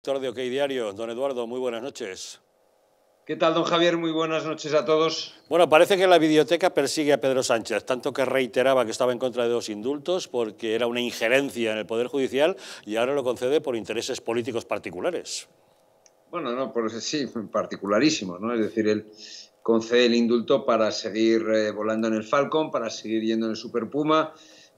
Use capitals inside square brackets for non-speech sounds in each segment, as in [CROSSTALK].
Doctor de OK Diario, don Eduardo, muy buenas noches. ¿Qué tal, don Javier? Muy buenas noches a todos. Bueno, parece que la biblioteca persigue a Pedro Sánchez, tanto que reiteraba que estaba en contra de los indultos porque era una injerencia en el Poder Judicial y ahora lo concede por intereses políticos particulares. Bueno, no, por eso sí, particularísimo, ¿no? Es decir, él concede el indulto para seguir eh, volando en el Falcon, para seguir yendo en el Super Puma,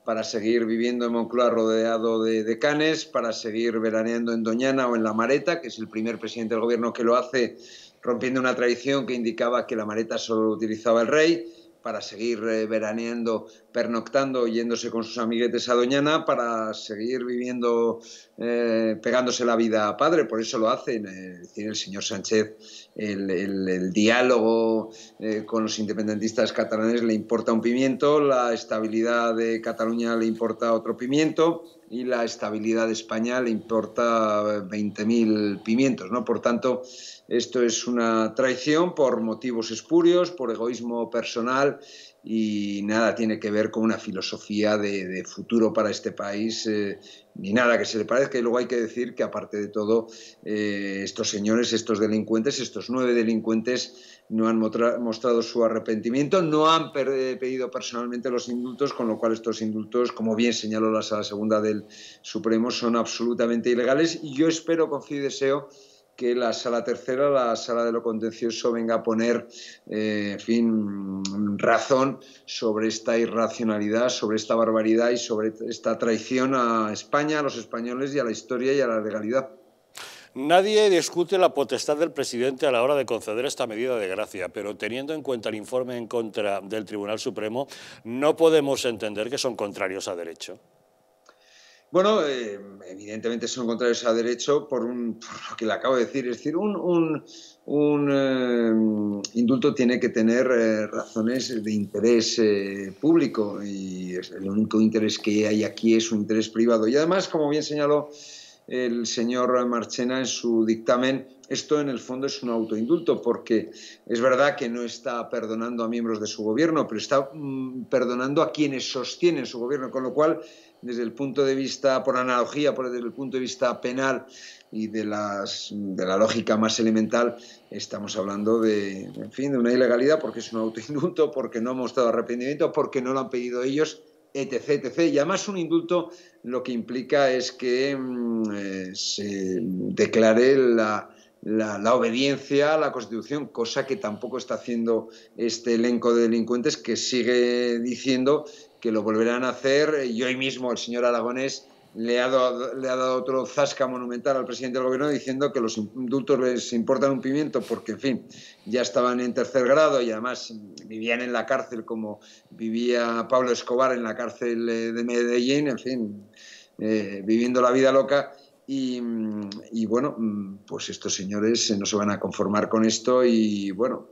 para seguir viviendo en Moncloa rodeado de, canes, para seguir veraneando en Doñana o en La Mareta, que es el primer presidente del gobierno que lo hace, rompiendo una tradición que indicaba que La Mareta solo lo utilizaba el rey para seguir eh, veraneando, pernoctando, yéndose con sus amiguetes a Doñana, para seguir viviendo, eh, pegándose la vida a padre. Por eso lo hacen. Eh, el señor Sánchez, el, diálogo con los independentistas catalanes le importa un pimiento, la estabilidad de Cataluña le importa otro pimiento y la estabilidad de España le importa 20.000 eh, pimientos. ¿no? Por tanto, esto es una traición por motivos espurios, por egoísmo personal y nada tiene que ver con una filosofía de, futuro para este país, eh, ni nada que se le parezca. Y luego hay que decir que, aparte de todo, eh, estos señores, estos delincuentes, estos nueve delincuentes, no han mostrado su arrepentimiento, no han eh, pedido personalmente los indultos, con lo cual estos indultos, como bien señaló la sala segunda del Supremo, son absolutamente ilegales. Y yo espero, confío y deseo que la sala tercera, la sala de lo contencioso, venga a poner, eh, fin, razón sobre esta irracionalidad, sobre esta barbaridad y sobre esta traición a España, a los españoles y a la historia y a la legalidad. Nadie discute la potestad del presidente a la hora de conceder esta medida de gracia, pero teniendo en cuenta el informe en contra del Tribunal Supremo, no podemos entender que son contrarios a derecho. Bueno, em, evidentemente son contrarios a derecho por, un, lo que le acabo de decir. Es decir, un, em, indulto tiene que tener eh, razones de interés eh, público y el único interés que hay aquí es un interés privado. Y además, como bien señaló el señor Marchena en su dictamen, esto en el fondo es un autoindulto porque es verdad que no está perdonando a miembros de su gobierno, pero está mm, perdonando a quienes sostienen su gobierno, con lo cual desde el punto de vista, por analogía, por desde el punto de vista penal y de, las, de la lógica más elemental, estamos hablando de, fin, de una ilegalidad porque es un autoindulto, porque no ha mostrado arrepentimiento, porque no lo han pedido ellos, etc, Y además un indulto lo que implica es que mm, eh, se declare la, obediencia a la Constitución, cosa que tampoco está haciendo este elenco de delincuentes que sigue diciendo que lo volverán a hacer. Y hoy mismo el señor Aragonés le ha, dado, le ha dado otro zasca monumental al presidente del gobierno diciendo que los indultos les importan un pimiento porque, en fin, ya estaban en tercer grado y además vivían en la cárcel como vivía Pablo Escobar en la cárcel eh, de Medellín, en fin, eh, viviendo la vida loca. Y, mm, y bueno, mm, pues estos señores no se van a conformar con esto y bueno,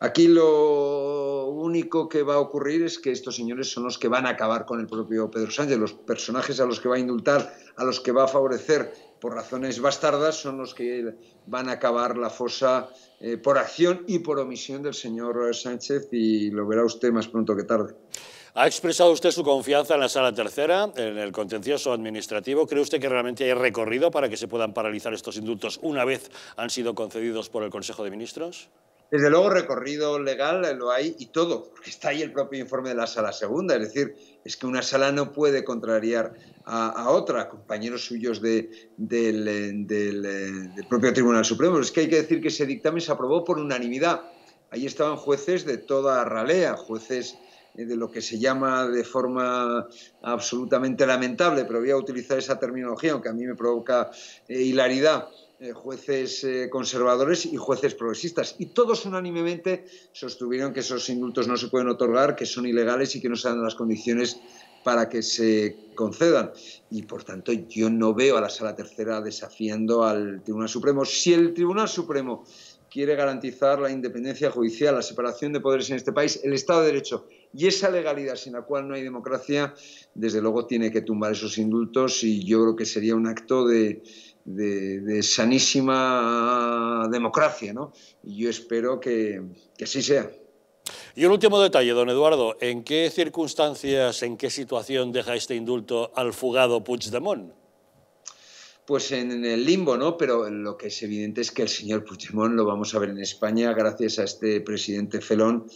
aquí lo único que va a ocurrir es que estos señores son los que van a acabar con el propio Pedro Sánchez, los personajes a los que va a indultar, a los que va a favorecer por razones bastardas son los que van a acabar la fosa eh, por acción y por omisión del señor Sánchez y lo verá usted más pronto que tarde. Ha expresado usted su confianza en la sala tercera, en el contencioso administrativo. ¿Cree usted que realmente hay recorrido para que se puedan paralizar estos indultos una vez han sido concedidos por el Consejo de Ministros? Desde luego, recorrido legal lo hay y todo, porque está ahí el propio informe de la sala segunda. Es decir, es que una sala no puede contrariar a, otra, compañeros suyos del, eh, eh, del propio Tribunal Supremo. Es que hay que decir que ese dictamen se aprobó por unanimidad. Ahí estaban jueces de toda ralea, jueces eh, de lo que se llama de forma absolutamente lamentable, pero voy a utilizar esa terminología, aunque a mí me provoca eh, hilaridad, eh, jueces conservadores y jueces progresistas. Y todos unánimemente sostuvieron que esos indultos no se pueden otorgar, que son ilegales y que no se dan las condiciones para que se concedan. Y por tanto, yo no veo a la Sala Tercera desafiando al Tribunal Supremo. Si el Tribunal Supremo quiere garantizar la independencia judicial, la separación de poderes en este país, el Estado de Derecho. Y esa legalidad sin la cual no hay democracia, desde luego tiene que tumbar esos indultos y yo creo que sería un acto de, sanísima democracia. ¿no? Y yo espero que, que así sea. Y un último detalle, don Eduardo. ¿En qué circunstancias, en qué situación deja este indulto al fugado Puigdemont? pues en el limbo, ¿no? Pero lo que es evidente es que el señor Puigdemont lo vamos a ver en España gracias a este presidente Felón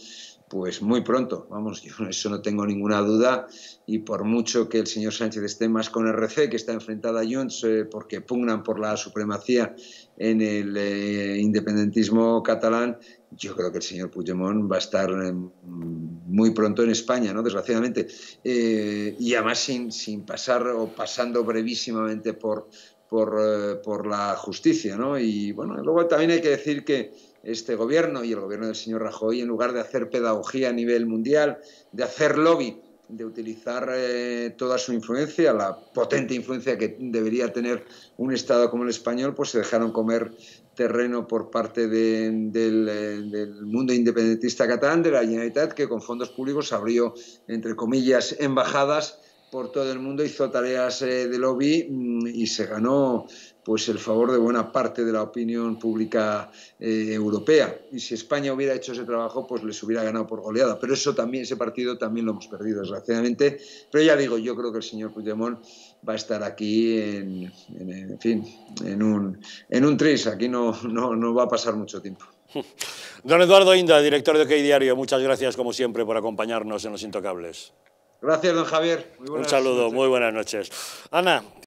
pues muy pronto. Vamos, [LAUGHS] yo eso no tengo ninguna duda. Y por mucho que el señor Sánchez esté más con RC, que está enfrentada a Junts eh, porque pugnan por la supremacía en el eh, independentismo catalán, yo creo que el señor Puigdemont va a estar em, muy pronto en España, ¿no? desgraciadamente. Eh, y además sin, sin pasar o pasando brevísimamente por, por, por la justicia. ¿no? Y bueno, luego también hay que decir que este gobierno y el gobierno del señor Rajoy, en lugar de hacer pedagogía a nivel mundial, de hacer lobby, de utilizar eh, toda su influencia, la potente influencia que debería tener un Estado como el español, pues se dejaron comer terreno por parte del, eh, del, mundo independentista catalán, de la Generalitat, que con fondos públicos abrió, entre comillas, embajadas por todo el mundo, hizo tareas eh, de lobby mm, y se ganó pues el favor de buena parte de la opinión pública eh, europea. Y si España hubiera hecho ese trabajo, pues les hubiera ganado por goleada. Pero eso también, ese partido también lo hemos perdido, desgraciadamente. Pero ya digo, yo creo que el señor Puigdemont va a estar aquí en, fin, en un, en un tris. Aquí no, no, no va a pasar mucho tiempo. Don Eduardo Inda, director de OK Diario, muchas gracias como siempre por acompañarnos en Los Intocables. Gracias, don Javier. Un saludo, muy buenas noches. Ana,